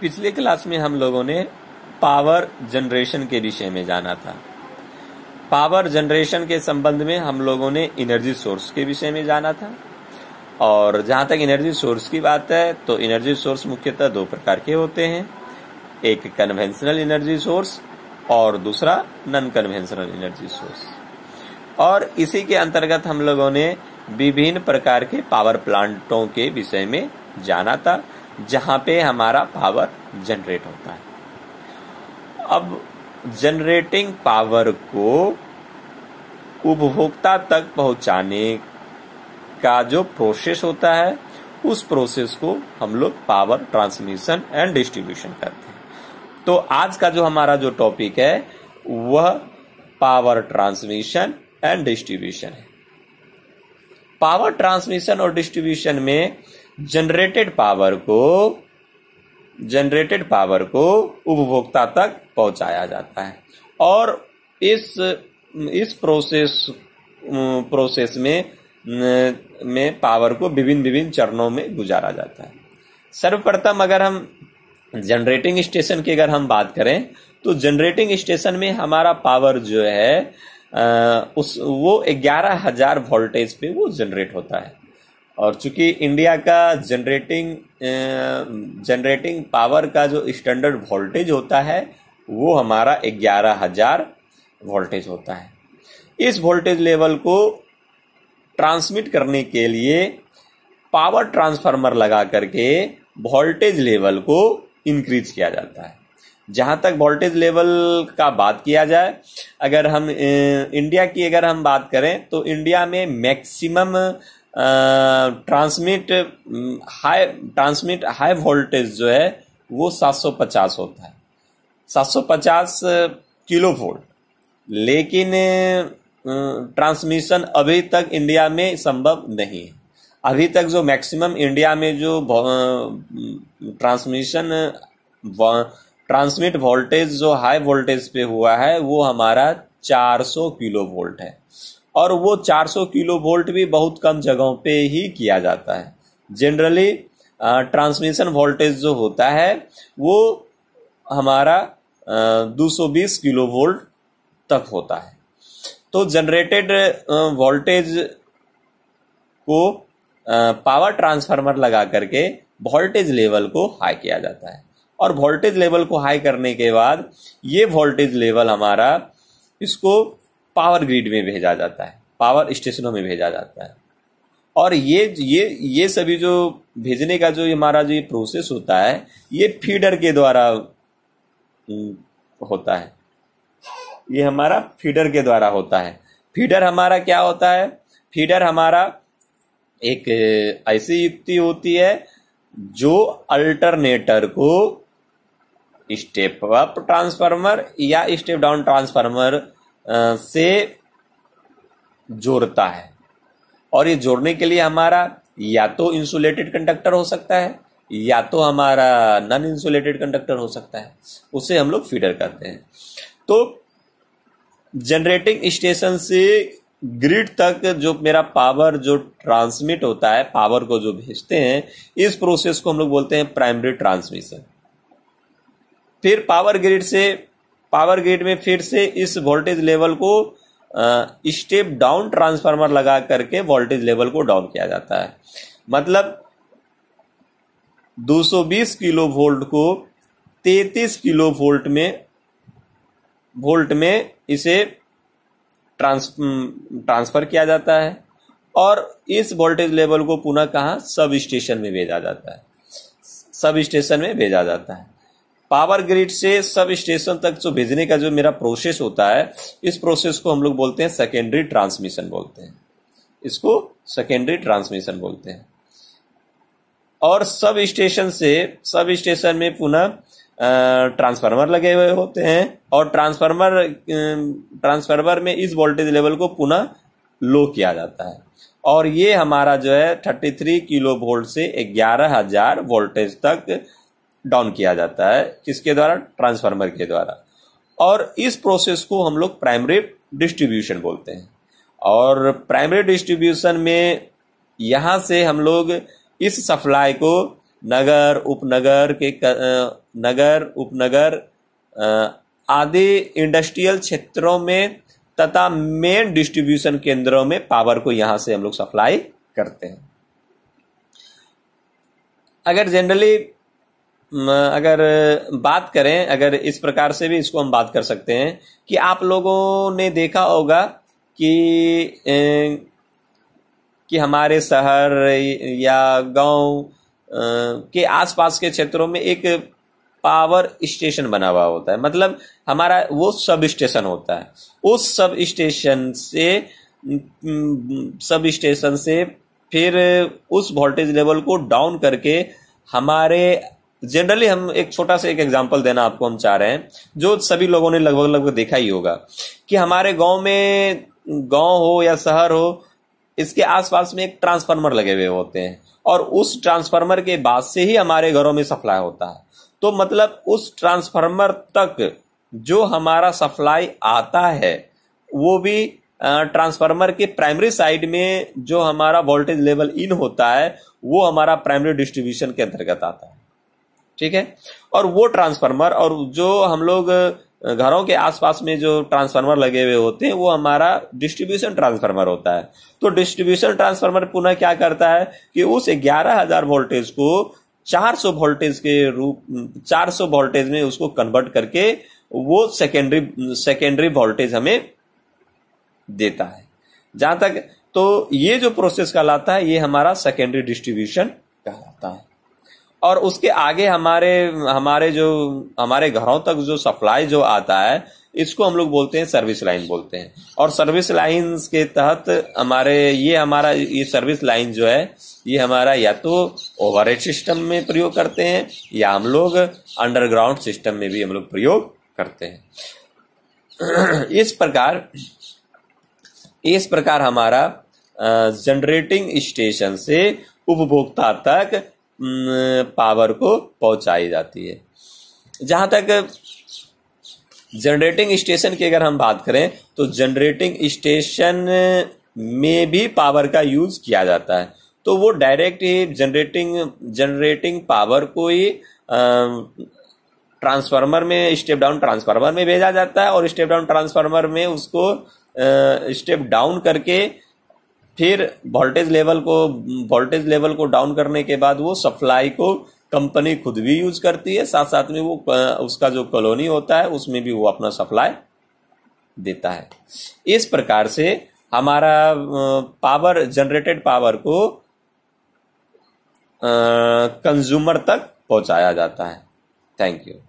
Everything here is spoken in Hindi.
पिछले क्लास में हम लोगों ने पावर जनरेशन के विषय में जाना था पावर जनरेशन के संबंध में हम लोगों ने एनर्जी सोर्स के विषय में जाना था और जहां तक एनर्जी सोर्स की बात है तो एनर्जी सोर्स मुख्यतः दो प्रकार के होते हैं एक कन्वेंशनल एनर्जी सोर्स और दूसरा नॉन कन्वेंशनल एनर्जी सोर्स और इसी के अंतर्गत हम लोगों ने विभिन्न प्रकार के पावर प्लांटों के विषय में जाना था जहाँ पे हमारा पावर जनरेट होता है अब जनरेटिंग पावर को उपभोक्ता तक पहुँचाने का जो प्रोसेस होता है उस प्रोसेस को हम लोग पावर ट्रांसमिशन एंड डिस्ट्रीब्यूशन करते हैं तो आज का जो हमारा जो टॉपिक है वह पावर ट्रांसमिशन एंड डिस्ट्रीब्यूशन है पावर ट्रांसमिशन और डिस्ट्रीब्यूशन में जनरेटेड पावर को जनरेटेड पावर को उपभोक्ता तक पहुंचाया जाता है और इस इस प्रोसेस प्रोसेस में में पावर को विभिन्न विभिन्न चरणों में गुजारा जाता है सर्वप्रथम अगर हम जनरेटिंग स्टेशन की अगर हम बात करें तो जनरेटिंग स्टेशन में हमारा पावर जो है आ, उस वो ग्यारह हजार वोल्टेज पे वो जनरेट होता है और चूंकि इंडिया का जनरेटिंग जनरेटिंग पावर का जो स्टैंडर्ड वोल्टेज होता है वो हमारा ग्यारह हजार वोल्टेज होता है इस वोल्टेज लेवल को ट्रांसमिट करने के लिए पावर ट्रांसफार्मर लगा करके वोल्टेज लेवल को इंक्रीज किया जाता है जहाँ तक वोल्टेज लेवल का बात किया जाए अगर हम इंडिया की अगर हम बात करें तो इंडिया में maximum transmit high transmit high voltage जो है वो 750 होता है 750 किलो वोल्ट लेकिन ट्रांसमिशन अभी तक इंडिया में संभव नहीं है अभी तक जो मैक्सिमम इंडिया में जो ट्रांसमिशन ट्रांसमिट वोल्टेज जो हाई वोल्टेज पे हुआ है वो हमारा 400 किलो वोल्ट है और वो 400 किलो वोल्ट भी बहुत कम जगहों पे ही किया जाता है जनरली ट्रांसमिशन वोल्टेज जो होता है वो हमारा दो सौ बीस किलो वोल्ट तक होता है तो जनरेटेड वोल्टेज को पावर ट्रांसफार्मर लगा करके वोल्टेज लेवल को हाई किया जाता है और वोल्टेज लेवल को हाई करने के बाद ये वोल्टेज लेवल हमारा इसको पावर ग्रिड में भेजा जाता है पावर स्टेशनों में भेजा जाता है और ये ये ये सभी जो भेजने का जो हमारा जो ये प्रोसेस होता है ये फीडर हम्म, के द्वारा होता है ये हमारा फीडर के द्वारा होता है फीडर हमारा क्या होता है फीडर हमारा एक ऐसी युक्ति होती है जो अल्टरनेटर को स्टेप अप ट्रांसफार्मर या स्टेप डाउन ट्रांसफार्मर से जोड़ता है और ये जोड़ने के लिए हमारा या तो इंसुलेटेड कंडक्टर हो सकता है या तो हमारा नॉन इंसुलेटेड कंडक्टर हो सकता है उसे हम लोग फीडर करते हैं तो जनरेटिंग स्टेशन से ग्रिड तक जो मेरा पावर जो ट्रांसमिट होता है पावर को जो भेजते हैं इस प्रोसेस को हम लोग बोलते हैं प्राइमरी ट्रांसमिशन फिर पावर ग्रिड से पावर गेट में फिर से इस वोल्टेज लेवल को स्टेप डाउन ट्रांसफार्मर लगा करके वोल्टेज लेवल को डाउन किया जाता है मतलब 220 किलो वोल्ट को 33 किलो वोल्ट में वोल्ट में इसे ट्रांस ट्रांसफर किया जाता है और इस वोल्टेज लेवल को पुनः कहा सब स्टेशन में भेजा जाता है सब स्टेशन में भेजा जाता है पावर ग्रिड से सब स्टेशन तक जो भेजने का जो मेरा प्रोसेस होता है इस प्रोसेस को हम लोग बोलते हैं सेकेंडरी ट्रांसमिशन बोलते हैं इसको सेकेंडरी ट्रांसमिशन बोलते हैं और सब स्टेशन से सब स्टेशन में पुनः ट्रांसफार्मर लगे हुए होते हैं और ट्रांसफार्मर ट्रांसफार्मर में इस वोल्टेज लेवल को पुनः लो किया जाता है और ये हमारा जो है 33 किलो वोल्ट से ग्यारह हजार वोल्टेज तक डाउन किया जाता है किसके द्वारा ट्रांसफार्मर के द्वारा और इस प्रोसेस को हम लोग प्राइमरी डिस्ट्रीब्यूशन बोलते हैं और प्राइमरी डिस्ट्रीब्यूशन में यहां से हम लोग इस सप्लाई को नगर उपनगर के नगर उपनगर आदि इंडस्ट्रियल क्षेत्रों में तथा मेन डिस्ट्रीब्यूशन केंद्रों में पावर को यहां से हम लोग सप्लाई करते हैं अगर जनरली अगर बात करें अगर इस प्रकार से भी इसको हम बात कर सकते हैं कि आप लोगों ने देखा होगा कि ए, कि हमारे शहर या गांव के आसपास के क्षेत्रों में एक पावर स्टेशन बना हुआ होता है मतलब हमारा वो सब स्टेशन होता है उस सब स्टेशन से सब स्टेशन से फिर उस वोल्टेज लेवल को डाउन करके हमारे जनरली हम एक छोटा सा एक एग्जाम्पल देना आपको हम चाह रहे हैं जो सभी लोगों ने लगभग लगभग देखा ही होगा कि हमारे गांव में गांव हो या शहर हो इसके आसपास में एक ट्रांसफार्मर लगे हुए होते हैं और उस ट्रांसफार्मर के बाद से ही हमारे घरों में सप्लाई होता है तो मतलब उस ट्रांसफार्मर तक जो हमारा सप्लाई आता है वो भी ट्रांसफार्मर के प्राइमरी साइड में जो हमारा वोल्टेज लेवल इन होता है वो हमारा प्राइमरी डिस्ट्रीब्यूशन के अंतर्गत आता है ठीक है और वो ट्रांसफार्मर और जो हम लोग घरों के आसपास में जो ट्रांसफार्मर लगे हुए होते हैं वो हमारा डिस्ट्रीब्यूशन ट्रांसफार्मर होता है तो डिस्ट्रीब्यूशन ट्रांसफार्मर पुनः क्या करता है कि उस ग्यारह हजार वोल्टेज को 400 वोल्टेज के रूप 400 वोल्टेज में उसको कन्वर्ट करके वो सेकेंडरी सेकेंडरी वोल्टेज हमें देता है जहां तक तो ये जो प्रोसेस कहलाता है ये हमारा सेकेंडरी डिस्ट्रीब्यूशन कहलाता है और उसके आगे हमारे हमारे जो हमारे घरों तक जो सप्लाई जो आता है इसको हम लोग बोलते हैं सर्विस लाइन बोलते हैं और सर्विस लाइन के तहत हमारे ये हमारा ये सर्विस लाइन जो है ये हमारा या तो ओवर सिस्टम में प्रयोग करते हैं या हम लोग अंडरग्राउंड सिस्टम में भी हम लोग प्रयोग करते हैं इस प्रकार इस प्रकार हमारा जनरेटिंग स्टेशन से उपभोक्ता तक पावर को पहुंचाई जाती है जहां तक जनरेटिंग स्टेशन की अगर हम बात करें तो जनरेटिंग स्टेशन में भी पावर का यूज किया जाता है तो वो डायरेक्ट ही जनरेटिंग जनरेटिंग पावर को ही ट्रांसफार्मर में स्टेप डाउन ट्रांसफार्मर में भेजा जाता है और स्टेप डाउन ट्रांसफार्मर में उसको स्टेप डाउन करके फिर वोल्टेज लेवल को वोल्टेज लेवल को डाउन करने के बाद वो सप्लाई को कंपनी खुद भी यूज करती है साथ साथ में वो उसका जो कॉलोनी होता है उसमें भी वो अपना सप्लाई देता है इस प्रकार से हमारा पावर जनरेटेड पावर को कंज्यूमर तक पहुंचाया जाता है थैंक यू